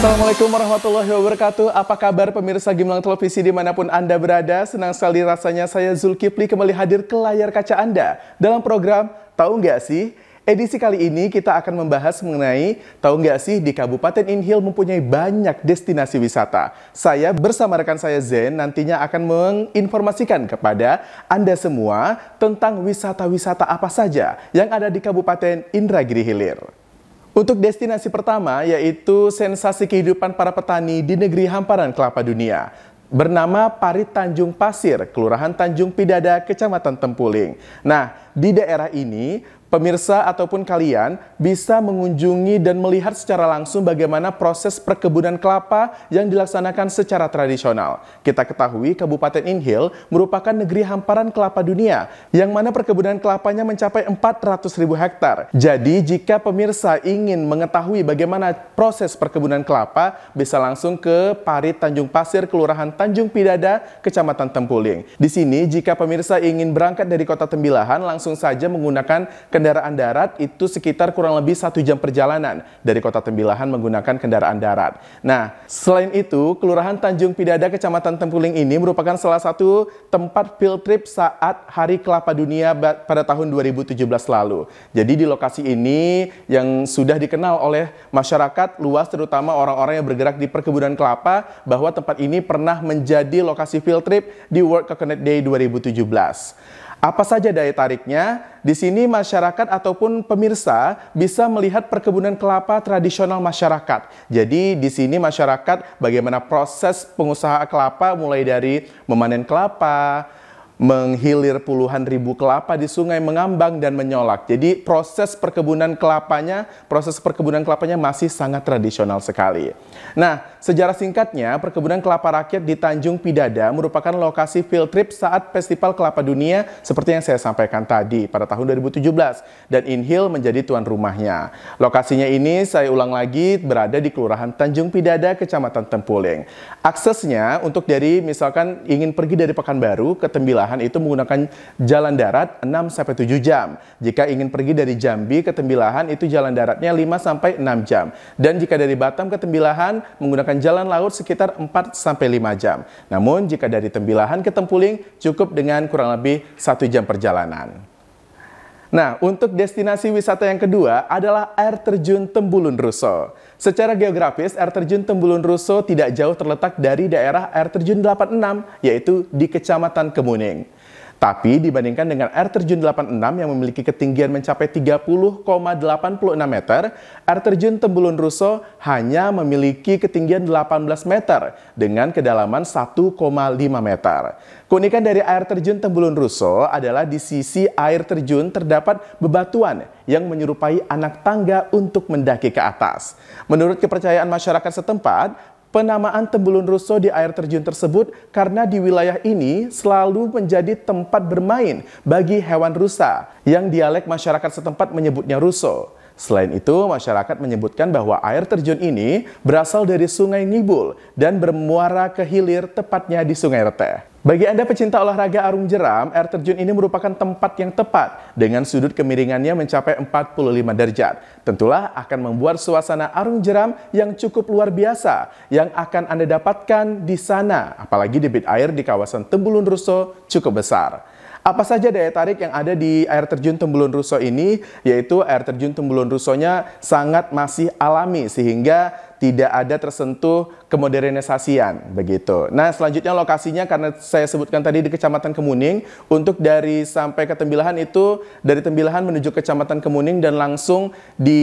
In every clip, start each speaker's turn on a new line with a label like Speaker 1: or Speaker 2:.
Speaker 1: Assalamualaikum warahmatullahi wabarakatuh Apa kabar pemirsa Gimlang Televisi dimanapun Anda berada Senang sekali rasanya saya Zulkifli kembali hadir ke layar kaca Anda Dalam program Tahu Nggak Sih? Edisi kali ini kita akan membahas mengenai tahu nggak sih di Kabupaten Inhil mempunyai banyak destinasi wisata. Saya bersama rekan saya Zen nantinya akan menginformasikan kepada Anda semua tentang wisata-wisata apa saja yang ada di Kabupaten Indragiri Hilir. Untuk destinasi pertama yaitu sensasi kehidupan para petani di negeri hamparan kelapa dunia. Bernama Parit Tanjung Pasir, Kelurahan Tanjung Pidada, Kecamatan Tempuling. Nah, di daerah ini Pemirsa ataupun kalian bisa mengunjungi dan melihat secara langsung bagaimana proses perkebunan kelapa yang dilaksanakan secara tradisional. Kita ketahui Kabupaten Inhil merupakan negeri hamparan kelapa dunia yang mana perkebunan kelapanya mencapai 400 ribu hektar. Jadi jika pemirsa ingin mengetahui bagaimana proses perkebunan kelapa bisa langsung ke Parit Tanjung Pasir, Kelurahan Tanjung Pidada, Kecamatan Tempuling. Di sini jika pemirsa ingin berangkat dari kota Tembilahan langsung saja menggunakan kendaraan darat itu sekitar kurang lebih satu jam perjalanan dari kota Tembilahan menggunakan kendaraan darat. Nah, selain itu, Kelurahan Tanjung Pidada, Kecamatan Tempuling ini merupakan salah satu tempat field trip saat Hari Kelapa Dunia pada tahun 2017 lalu. Jadi di lokasi ini yang sudah dikenal oleh masyarakat luas terutama orang-orang yang bergerak di perkebunan kelapa bahwa tempat ini pernah menjadi lokasi field trip di World Coconut Day 2017. Apa saja daya tariknya? Di sini masyarakat ataupun pemirsa bisa melihat perkebunan kelapa tradisional masyarakat. Jadi di sini masyarakat bagaimana proses pengusaha kelapa mulai dari memanen kelapa, menghilir puluhan ribu kelapa di sungai mengambang dan menyolak. Jadi proses perkebunan kelapanya, proses perkebunan kelapanya masih sangat tradisional sekali. Nah, sejarah singkatnya, perkebunan kelapa rakyat di Tanjung Pidada merupakan lokasi field trip saat Festival Kelapa Dunia seperti yang saya sampaikan tadi pada tahun 2017 dan Inhil menjadi tuan rumahnya. Lokasinya ini saya ulang lagi berada di Kelurahan Tanjung Pidada, Kecamatan Tempuling. Aksesnya untuk dari misalkan ingin pergi dari Pekanbaru ke Tembilah Tembilahan itu menggunakan jalan darat 6 7 jam. Jika ingin pergi dari Jambi ke Tembilahan itu jalan daratnya 5 6 jam. Dan jika dari Batam ke Tembilahan menggunakan jalan laut sekitar 4 5 jam. Namun jika dari Tembilahan ke Tempuling cukup dengan kurang lebih 1 jam perjalanan. Nah, untuk destinasi wisata yang kedua adalah air terjun Tembulun Ruso. Secara geografis, air terjun Tembulun Ruso tidak jauh terletak dari daerah air terjun 86, yaitu di Kecamatan Kemuning. Tapi dibandingkan dengan air terjun 86 yang memiliki ketinggian mencapai 30,86 meter, air terjun Tembulun Ruso hanya memiliki ketinggian 18 meter dengan kedalaman 1,5 meter. Keunikan dari air terjun Tembulun Ruso adalah di sisi air terjun terdapat bebatuan yang menyerupai anak tangga untuk mendaki ke atas. Menurut kepercayaan masyarakat setempat, penamaan Tembulun Russo di air terjun tersebut karena di wilayah ini selalu menjadi tempat bermain bagi hewan rusa yang dialek masyarakat setempat menyebutnya Russo. Selain itu, masyarakat menyebutkan bahwa air terjun ini berasal dari Sungai Nibul dan bermuara ke hilir tepatnya di Sungai Rete. Bagi Anda pecinta olahraga arung jeram, air terjun ini merupakan tempat yang tepat dengan sudut kemiringannya mencapai 45 derajat. Tentulah akan membuat suasana arung jeram yang cukup luar biasa yang akan Anda dapatkan di sana, apalagi debit air di kawasan Tebulun Ruso cukup besar. Apa saja daya tarik yang ada di air terjun Tembulun Ruso ini? Yaitu air terjun Tembulun Rusonya sangat masih alami sehingga tidak ada tersentuh kemodernisasian begitu. Nah selanjutnya lokasinya karena saya sebutkan tadi di Kecamatan Kemuning untuk dari sampai ke Tembilahan itu dari Tembilahan menuju Kecamatan Kemuning dan langsung di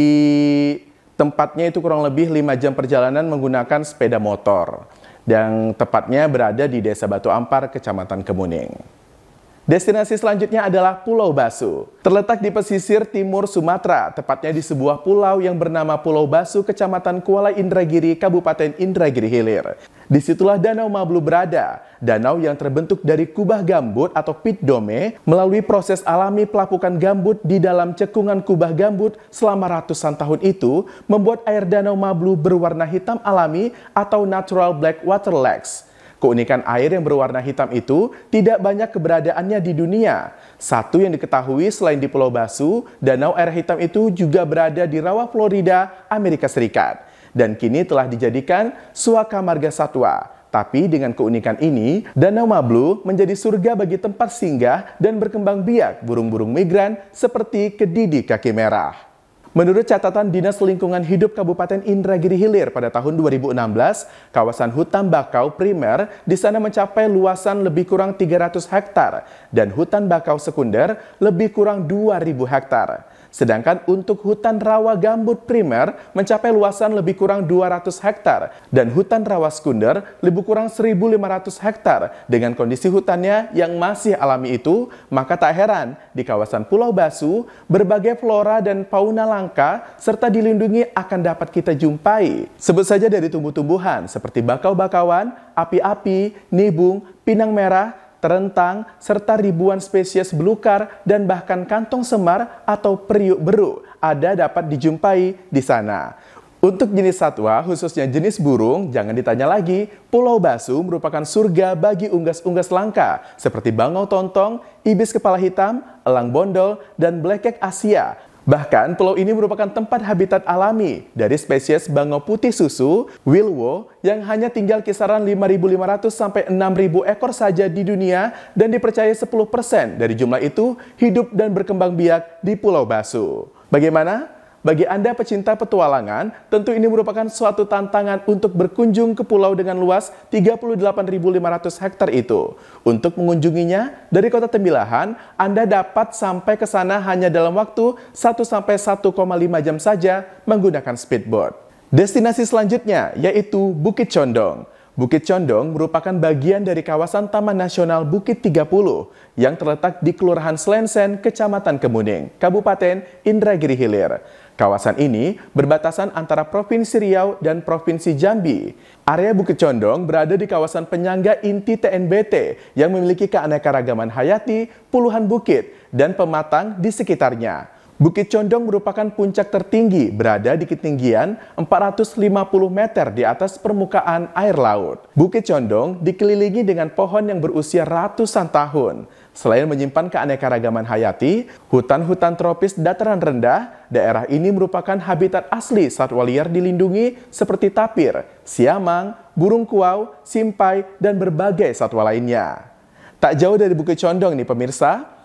Speaker 1: tempatnya itu kurang lebih lima jam perjalanan menggunakan sepeda motor yang tepatnya berada di Desa Batu Ampar, Kecamatan Kemuning. Destinasi selanjutnya adalah Pulau Basu. Terletak di pesisir timur Sumatera, tepatnya di sebuah pulau yang bernama Pulau Basu, Kecamatan Kuala Indragiri, Kabupaten Indragiri Hilir. Disitulah Danau Mablu berada, danau yang terbentuk dari kubah gambut atau pit dome melalui proses alami pelapukan gambut di dalam cekungan kubah gambut selama ratusan tahun itu membuat air Danau Mablu berwarna hitam alami atau natural black water lakes. Keunikan air yang berwarna hitam itu tidak banyak keberadaannya di dunia. Satu yang diketahui selain di Pulau Basu, danau air hitam itu juga berada di rawa Florida, Amerika Serikat. Dan kini telah dijadikan suaka marga satwa. Tapi dengan keunikan ini, Danau Mablu menjadi surga bagi tempat singgah dan berkembang biak burung-burung migran seperti kedidik kaki merah. Menurut catatan Dinas Lingkungan Hidup Kabupaten Indragiri Hilir pada tahun 2016, kawasan hutan bakau primer di sana mencapai luasan lebih kurang 300 hektar dan hutan bakau sekunder lebih kurang 2000 hektar. Sedangkan untuk hutan rawa gambut primer mencapai luasan lebih kurang 200 hektar dan hutan rawa sekunder lebih kurang 1.500 hektar. Dengan kondisi hutannya yang masih alami itu, maka tak heran di kawasan Pulau Basu berbagai flora dan fauna langka serta dilindungi akan dapat kita jumpai. Sebut saja dari tumbuh-tumbuhan seperti bakau-bakawan, api-api, nibung, pinang merah, terentang, serta ribuan spesies belukar dan bahkan kantong semar atau periuk beru ada dapat dijumpai di sana. Untuk jenis satwa, khususnya jenis burung, jangan ditanya lagi, Pulau Basu merupakan surga bagi unggas-unggas langka seperti bangau tontong, ibis kepala hitam, elang bondol, dan blekek Asia Bahkan pulau ini merupakan tempat habitat alami dari spesies bangau putih susu, wilwo, yang hanya tinggal kisaran 5.500 sampai 6.000 ekor saja di dunia dan dipercaya 10% dari jumlah itu hidup dan berkembang biak di Pulau Basu. Bagaimana? Bagi Anda pecinta petualangan, tentu ini merupakan suatu tantangan untuk berkunjung ke pulau dengan luas 38.500 hektar itu. Untuk mengunjunginya, dari kota Tembilahan, Anda dapat sampai ke sana hanya dalam waktu 1-1,5 jam saja menggunakan speedboat. Destinasi selanjutnya yaitu Bukit Condong. Bukit Condong merupakan bagian dari kawasan Taman Nasional Bukit 30 yang terletak di Kelurahan Slensen, Kecamatan Kemuning, Kabupaten Indragiri Hilir. Kawasan ini berbatasan antara Provinsi Riau dan Provinsi Jambi. Area Bukit Condong berada di kawasan penyangga inti TNBT yang memiliki keanekaragaman hayati, puluhan bukit, dan pematang di sekitarnya. Bukit Condong merupakan puncak tertinggi berada di ketinggian 450 meter di atas permukaan air laut. Bukit Condong dikelilingi dengan pohon yang berusia ratusan tahun. Selain menyimpan keanekaragaman hayati, hutan-hutan tropis dataran rendah, daerah ini merupakan habitat asli satwa liar dilindungi seperti tapir, siamang, burung kuau, simpai, dan berbagai satwa lainnya. Tak jauh dari Bukit Condong nih pemirsa,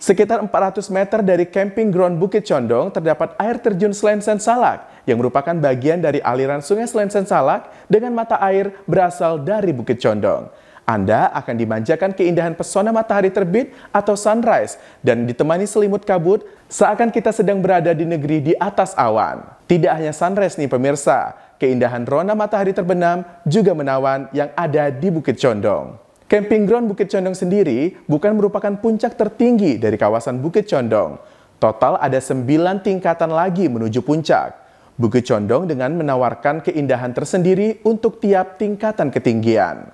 Speaker 1: Sekitar 400 meter dari camping ground Bukit Condong terdapat air terjun Selensen Salak yang merupakan bagian dari aliran sungai Selensen Salak dengan mata air berasal dari Bukit Condong. Anda akan dimanjakan keindahan pesona matahari terbit atau sunrise dan ditemani selimut kabut seakan kita sedang berada di negeri di atas awan. Tidak hanya sunrise nih pemirsa, keindahan rona matahari terbenam juga menawan yang ada di Bukit Condong. Camping ground Bukit Condong sendiri bukan merupakan puncak tertinggi dari kawasan Bukit Condong. Total ada sembilan tingkatan lagi menuju puncak. Bukit Condong dengan menawarkan keindahan tersendiri untuk tiap tingkatan ketinggian.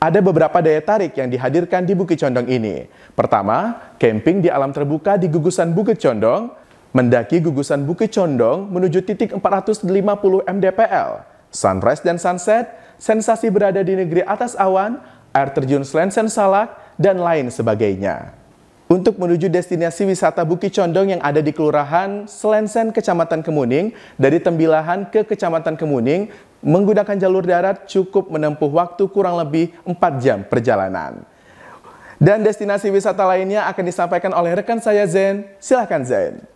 Speaker 1: Ada beberapa daya tarik yang dihadirkan di Bukit Condong ini. Pertama, camping di alam terbuka di gugusan Bukit Condong, mendaki gugusan Bukit Condong menuju titik 450 mdpl, sunrise dan sunset, sensasi berada di negeri atas awan, air terjun Slensen Salak, dan lain sebagainya. Untuk menuju destinasi wisata Bukit Condong yang ada di Kelurahan Slensen, Kecamatan Kemuning, dari Tembilahan ke Kecamatan Kemuning, menggunakan jalur darat cukup menempuh waktu kurang lebih 4 jam perjalanan. Dan destinasi wisata lainnya akan disampaikan oleh rekan saya Zen. Silahkan Zen.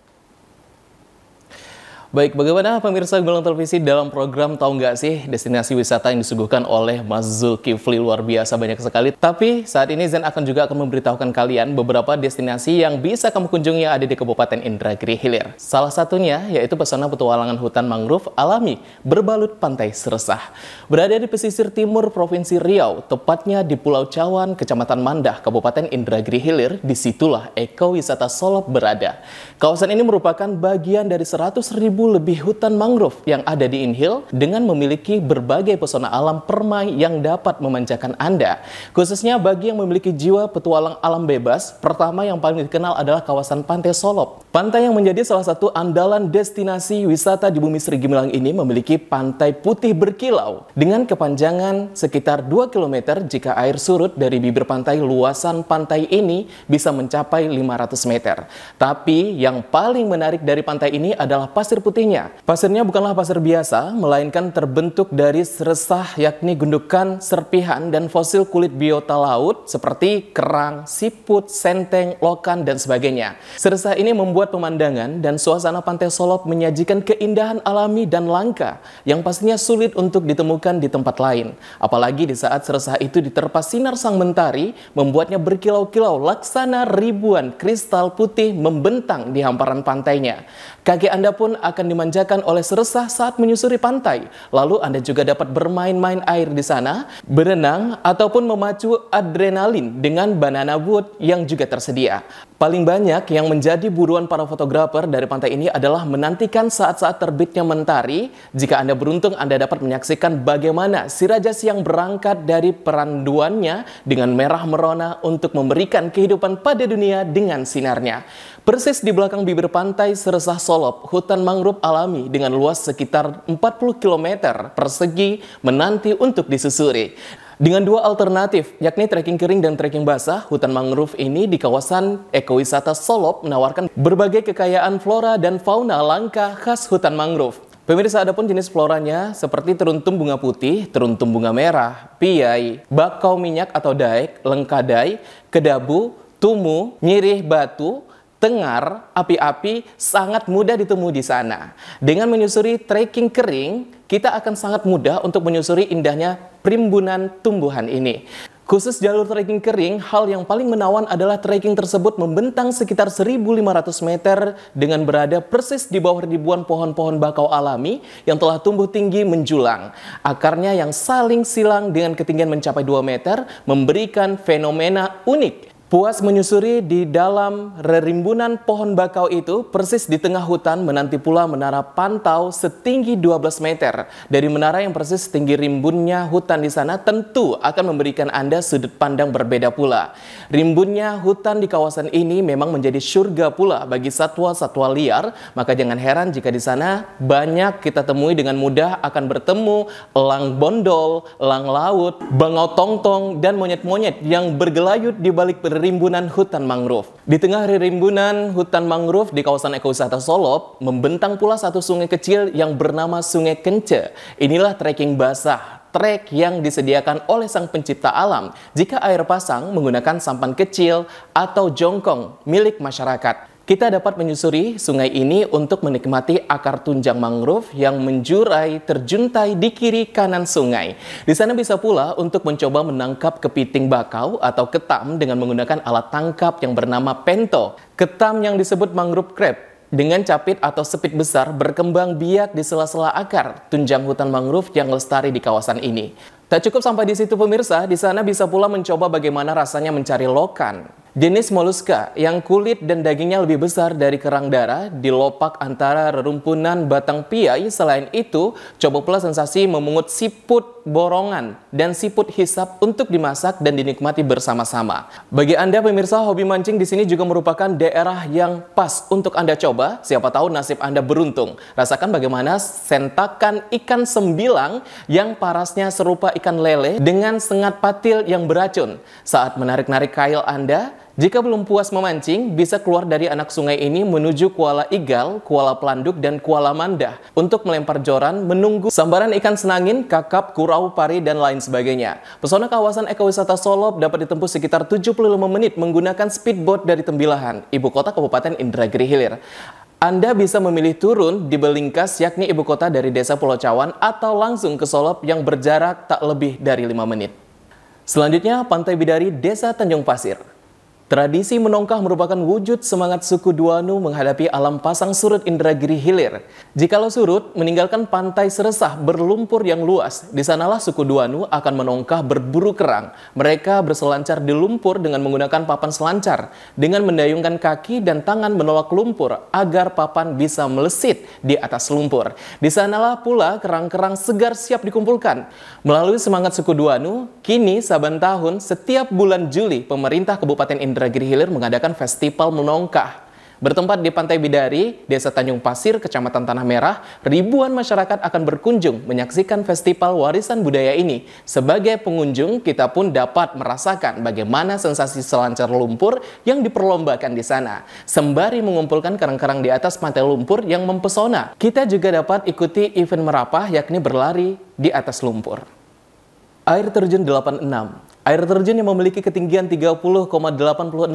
Speaker 2: Baik, bagaimana pemirsa Gulang Televisi dalam program Tahu Nggak Sih destinasi wisata yang disuguhkan oleh Mas Zulkifli luar biasa banyak sekali. Tapi saat ini Zen akan juga akan memberitahukan kalian beberapa destinasi yang bisa kamu kunjungi yang ada di Kabupaten Indragiri Hilir. Salah satunya yaitu pesona petualangan hutan mangrove alami berbalut pantai seresah. Berada di pesisir timur Provinsi Riau, tepatnya di Pulau Cawan, Kecamatan Mandah, Kabupaten Indragiri Hilir, disitulah ekowisata Solop berada. Kawasan ini merupakan bagian dari 100 ribu lebih hutan mangrove yang ada di Inhil dengan memiliki berbagai pesona alam permai yang dapat memanjakan Anda. Khususnya bagi yang memiliki jiwa petualang alam bebas, pertama yang paling dikenal adalah kawasan Pantai Solop. Pantai yang menjadi salah satu andalan destinasi wisata di bumi Sri Gemilang ini memiliki pantai putih berkilau dengan kepanjangan sekitar 2 km jika air surut dari bibir pantai luasan pantai ini bisa mencapai 500 meter. Tapi yang paling menarik dari pantai ini adalah pasir putih putihnya. Pasirnya bukanlah pasir biasa, melainkan terbentuk dari seresah yakni gundukan, serpihan, dan fosil kulit biota laut seperti kerang, siput, senteng, lokan, dan sebagainya. Seresah ini membuat pemandangan dan suasana Pantai Solok menyajikan keindahan alami dan langka yang pastinya sulit untuk ditemukan di tempat lain. Apalagi di saat seresah itu diterpa sinar sang mentari, membuatnya berkilau-kilau laksana ribuan kristal putih membentang di hamparan pantainya. Kaki Anda pun akan dimanjakan oleh seresah saat menyusuri pantai. Lalu Anda juga dapat bermain-main air di sana, berenang, ataupun memacu adrenalin dengan banana boat yang juga tersedia. Paling banyak yang menjadi buruan para fotografer dari pantai ini adalah menantikan saat-saat terbitnya mentari. Jika Anda beruntung, Anda dapat menyaksikan bagaimana si raja siang berangkat dari peranduannya dengan merah merona untuk memberikan kehidupan pada dunia dengan sinarnya. Persis di belakang bibir pantai Seresah Solop, hutan mangrove alami dengan luas sekitar 40 km persegi menanti untuk disusuri. Dengan dua alternatif, yakni trekking kering dan trekking basah, hutan mangrove ini di kawasan ekowisata Solop menawarkan berbagai kekayaan flora dan fauna langka khas hutan mangrove. Pemirsa, adapun jenis floranya seperti teruntum bunga putih, teruntum bunga merah, piai, bakau minyak atau daik, lengkadai, kedabu, tumu, nyirih batu, Tengar, api-api sangat mudah ditemui di sana. Dengan menyusuri trekking kering, kita akan sangat mudah untuk menyusuri indahnya primbunan tumbuhan ini. Khusus jalur trekking kering, hal yang paling menawan adalah trekking tersebut membentang sekitar 1.500 meter dengan berada persis di bawah ribuan pohon-pohon bakau alami yang telah tumbuh tinggi menjulang. Akarnya yang saling silang dengan ketinggian mencapai 2 meter memberikan fenomena unik Puas menyusuri di dalam rerimbunan pohon bakau itu persis di tengah hutan menanti pula menara pantau setinggi 12 meter. Dari menara yang persis setinggi rimbunnya hutan di sana tentu akan memberikan Anda sudut pandang berbeda pula. Rimbunnya hutan di kawasan ini memang menjadi surga pula bagi satwa-satwa liar, maka jangan heran jika di sana banyak kita temui dengan mudah akan bertemu elang bondol, elang laut, bangau tongtong, dan monyet-monyet yang bergelayut di balik perimbunan hutan mangrove. Di tengah rimbunan hutan mangrove di kawasan ekowisata Solop, membentang pula satu sungai kecil yang bernama Sungai Kence. Inilah trekking basah trek yang disediakan oleh sang pencipta alam jika air pasang menggunakan sampan kecil atau jongkong milik masyarakat. Kita dapat menyusuri sungai ini untuk menikmati akar tunjang mangrove yang menjurai terjuntai di kiri kanan sungai. Di sana bisa pula untuk mencoba menangkap kepiting bakau atau ketam dengan menggunakan alat tangkap yang bernama pento. Ketam yang disebut mangrove crab dengan capit atau sepit besar berkembang biak di sela-sela akar tunjang hutan mangrove yang lestari di kawasan ini. Tak cukup sampai di situ pemirsa, di sana bisa pula mencoba bagaimana rasanya mencari lokan. Jenis moluska yang kulit dan dagingnya lebih besar dari kerang darah di lopak antara rerumpunan batang piai. Selain itu, coba pula sensasi memungut siput borongan, dan siput hisap untuk dimasak dan dinikmati bersama-sama. Bagi Anda pemirsa, hobi mancing di sini juga merupakan daerah yang pas untuk Anda coba. Siapa tahu nasib Anda beruntung. Rasakan bagaimana sentakan ikan sembilang yang parasnya serupa ikan lele dengan sengat patil yang beracun. Saat menarik-narik kail Anda, jika belum puas memancing, bisa keluar dari anak sungai ini menuju Kuala Igal, Kuala Pelanduk dan Kuala Mandah untuk melempar joran, menunggu sambaran ikan senangin, kakap, kurau, pari, dan lain sebagainya. Pesona kawasan ekowisata Solop dapat ditempuh sekitar 75 menit menggunakan speedboat dari Tembilahan, ibu kota Kabupaten Indragiri Hilir. Anda bisa memilih turun di Belingkas yakni ibu kota dari desa Pulau Cawan atau langsung ke Solop yang berjarak tak lebih dari 5 menit. Selanjutnya Pantai Bidari Desa Tanjung Pasir. Tradisi menongkah merupakan wujud semangat suku Duanu menghadapi alam pasang surut Indragiri Hilir. Jikalau surut, meninggalkan pantai seresah berlumpur yang luas. Di sanalah suku Duanu akan menongkah berburu kerang. Mereka berselancar di lumpur dengan menggunakan papan selancar. Dengan mendayungkan kaki dan tangan menolak lumpur agar papan bisa melesit di atas lumpur. Di sanalah pula kerang-kerang segar siap dikumpulkan. Melalui semangat suku Duanu, kini saban tahun setiap bulan Juli pemerintah Kabupaten Indragiri Indragiri Hilir mengadakan festival menongkah. Bertempat di Pantai Bidari, Desa Tanjung Pasir, Kecamatan Tanah Merah, ribuan masyarakat akan berkunjung menyaksikan festival warisan budaya ini. Sebagai pengunjung, kita pun dapat merasakan bagaimana sensasi selancar lumpur yang diperlombakan di sana. Sembari mengumpulkan kerang-kerang di atas pantai lumpur yang mempesona, kita juga dapat ikuti event merapah yakni berlari di atas lumpur. Air Terjun 86 Air terjun yang memiliki ketinggian 30,86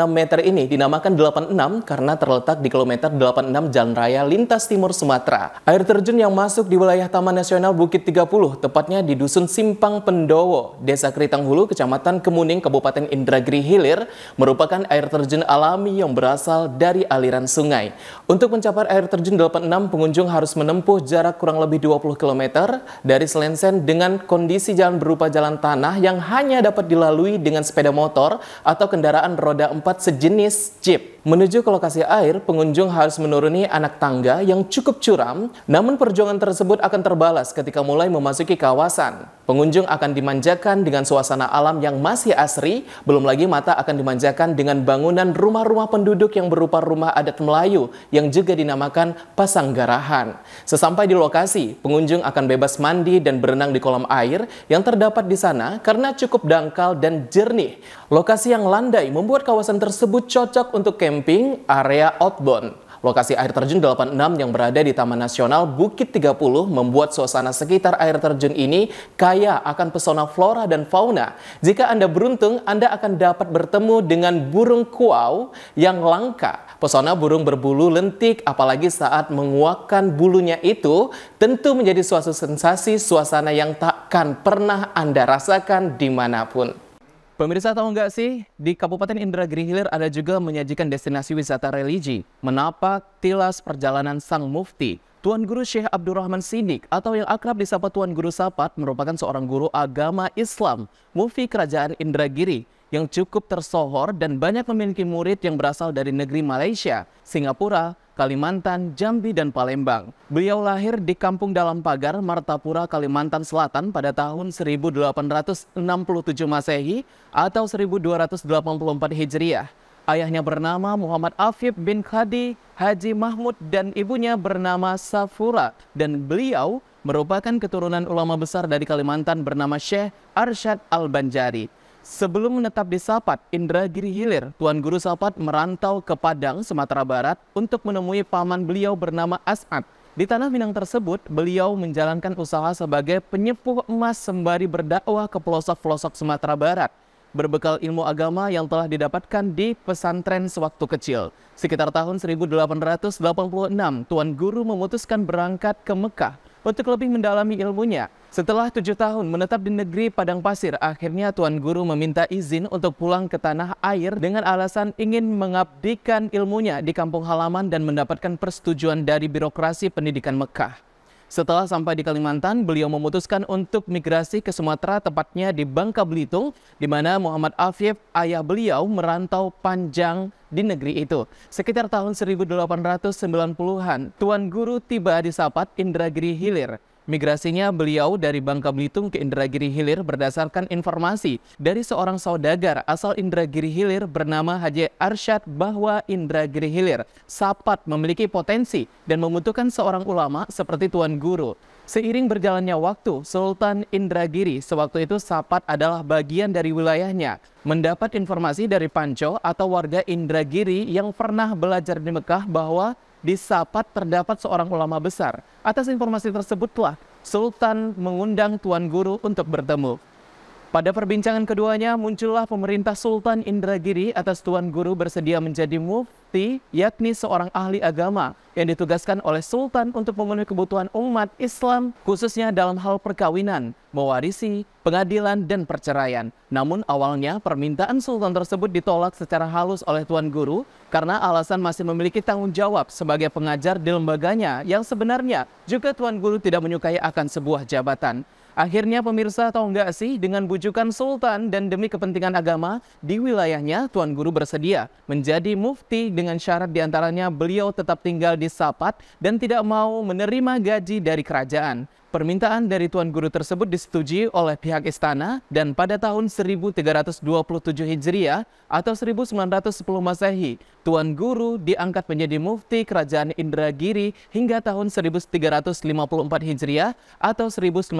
Speaker 2: meter ini dinamakan 86 karena terletak di kilometer 86 Jalan Raya Lintas Timur Sumatera. Air terjun yang masuk di wilayah Taman Nasional Bukit 30, tepatnya di Dusun Simpang Pendowo, Desa Keritang Hulu, Kecamatan Kemuning, Kabupaten Indragiri Hilir, merupakan air terjun alami yang berasal dari aliran sungai. Untuk mencapai air terjun 86, pengunjung harus menempuh jarak kurang lebih 20 km dari Selensen dengan kondisi jalan berupa jalan tanah yang hanya dapat dilakukan dilalui dengan sepeda motor atau kendaraan roda empat sejenis Jeep. Menuju ke lokasi air, pengunjung harus menuruni anak tangga yang cukup curam, namun perjuangan tersebut akan terbalas ketika mulai memasuki kawasan. Pengunjung akan dimanjakan dengan suasana alam yang masih asri, belum lagi mata akan dimanjakan dengan bangunan rumah-rumah penduduk yang berupa rumah adat Melayu yang juga dinamakan Pasanggarahan. Sesampai di lokasi, pengunjung akan bebas mandi dan berenang di kolam air yang terdapat di sana karena cukup dangkal dan jernih. Lokasi yang landai membuat kawasan tersebut cocok untuk camping camping area outbound. Lokasi air terjun 86 yang berada di Taman Nasional Bukit 30 membuat suasana sekitar air terjun ini kaya akan pesona flora dan fauna. Jika Anda beruntung, Anda akan dapat bertemu dengan burung kuau yang langka. Pesona burung berbulu lentik apalagi saat menguakkan bulunya itu tentu menjadi suatu sensasi suasana yang takkan pernah Anda rasakan dimanapun. Pemirsa tahu nggak sih, di Kabupaten Indragiri Hilir ada juga menyajikan destinasi wisata religi, menapak tilas perjalanan Sang Mufti. Tuan Guru Syekh Abdurrahman Sidik atau yang akrab disapa Tuan Guru Sapat merupakan seorang guru agama Islam, Mufti Kerajaan Indragiri yang cukup tersohor dan banyak memiliki murid yang berasal dari negeri Malaysia, Singapura, Kalimantan, Jambi, dan Palembang. Beliau lahir di Kampung Dalam Pagar, Martapura, Kalimantan Selatan pada tahun 1867 Masehi atau 1284 Hijriah. Ayahnya bernama Muhammad Afib bin Khadi Haji Mahmud dan ibunya bernama Safura dan beliau merupakan keturunan ulama besar dari Kalimantan bernama Syekh Arsyad Al-Banjari. Sebelum menetap di Sapat, Indra Giri Hilir, Tuan Guru Sapat merantau ke Padang, Sumatera Barat untuk menemui paman beliau bernama As'ad. Di Tanah Minang tersebut, beliau menjalankan usaha sebagai penyepuh emas sembari berdakwah ke pelosok-pelosok Sumatera Barat. Berbekal ilmu agama yang telah didapatkan di pesantren sewaktu kecil. Sekitar tahun 1886, Tuan Guru memutuskan berangkat ke Mekah untuk lebih mendalami ilmunya. Setelah tujuh tahun menetap di negeri Padang Pasir, akhirnya Tuan Guru meminta izin untuk pulang ke tanah air dengan alasan ingin mengabdikan ilmunya di kampung halaman dan mendapatkan persetujuan dari birokrasi pendidikan Mekah. Setelah sampai di Kalimantan, beliau memutuskan untuk migrasi ke Sumatera, tepatnya di Bangka Belitung, di mana Muhammad Afif, ayah beliau, merantau panjang di negeri itu. Sekitar tahun 1890-an, Tuan Guru tiba di Sapat, Indragiri Hilir. Migrasinya beliau dari Bangka Belitung ke Indragiri Hilir berdasarkan informasi dari seorang saudagar asal Indragiri Hilir bernama Haji Arsyad bahwa Indragiri Hilir sapat memiliki potensi dan membutuhkan seorang ulama seperti Tuan Guru. Seiring berjalannya waktu, Sultan Indragiri sewaktu itu Sapat adalah bagian dari wilayahnya. Mendapat informasi dari Panco atau warga Indragiri yang pernah belajar di Mekah bahwa di Sapat terdapat seorang ulama besar. Atas informasi tersebutlah Sultan mengundang Tuan Guru untuk bertemu. Pada perbincangan keduanya muncullah pemerintah Sultan Indragiri atas Tuan Guru bersedia menjadi mufti yakni seorang ahli agama yang ditugaskan oleh Sultan untuk memenuhi kebutuhan umat Islam khususnya dalam hal perkawinan, mewarisi, pengadilan, dan perceraian. Namun awalnya permintaan Sultan tersebut ditolak secara halus oleh Tuan Guru karena alasan masih memiliki tanggung jawab sebagai pengajar di lembaganya yang sebenarnya juga Tuan Guru tidak menyukai akan sebuah jabatan. Akhirnya pemirsa tahu nggak sih dengan bujukan sultan dan demi kepentingan agama di wilayahnya Tuan Guru bersedia menjadi mufti dengan syarat diantaranya beliau tetap tinggal di Sapat dan tidak mau menerima gaji dari kerajaan. Permintaan dari Tuan Guru tersebut disetujui oleh pihak istana dan pada tahun 1327 Hijriah atau 1910 Masehi, Tuan Guru diangkat menjadi mufti Kerajaan Indragiri hingga tahun 1354 Hijriah atau 1935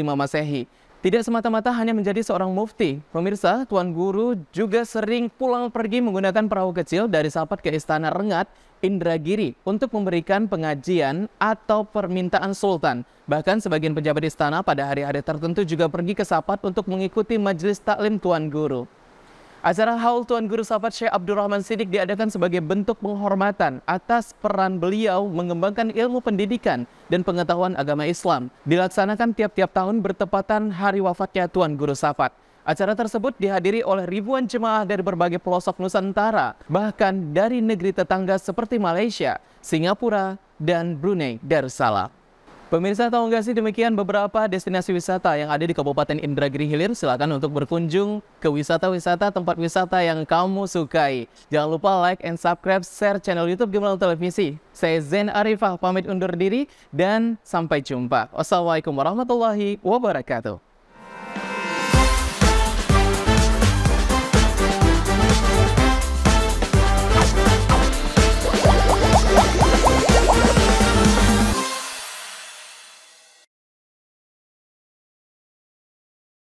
Speaker 2: Masehi. Tidak semata-mata hanya menjadi seorang mufti, pemirsa, Tuan Guru juga sering pulang pergi menggunakan perahu kecil dari Sapat ke Istana Rengat, Indragiri, untuk memberikan pengajian atau permintaan Sultan. Bahkan sebagian pejabat istana pada hari-hari tertentu juga pergi ke Sapat untuk mengikuti majelis taklim Tuan Guru. Acara haul Tuan Guru Safat Syekh Abdurrahman Siddiq diadakan sebagai bentuk penghormatan atas peran beliau mengembangkan ilmu pendidikan dan pengetahuan agama Islam. Dilaksanakan tiap-tiap tahun bertepatan hari wafatnya Tuan Guru Safat. Acara tersebut dihadiri oleh ribuan jemaah dari berbagai pelosok Nusantara, bahkan dari negeri tetangga seperti Malaysia, Singapura, dan Brunei Darussalam. Pemirsa tahu nggak sih demikian beberapa destinasi wisata yang ada di Kabupaten Indragiri Hilir. Silakan untuk berkunjung ke wisata-wisata tempat wisata yang kamu sukai. Jangan lupa like and subscribe, share channel YouTube Gimana Televisi. Saya Zen Arifah pamit undur diri dan sampai jumpa. Wassalamualaikum warahmatullahi wabarakatuh.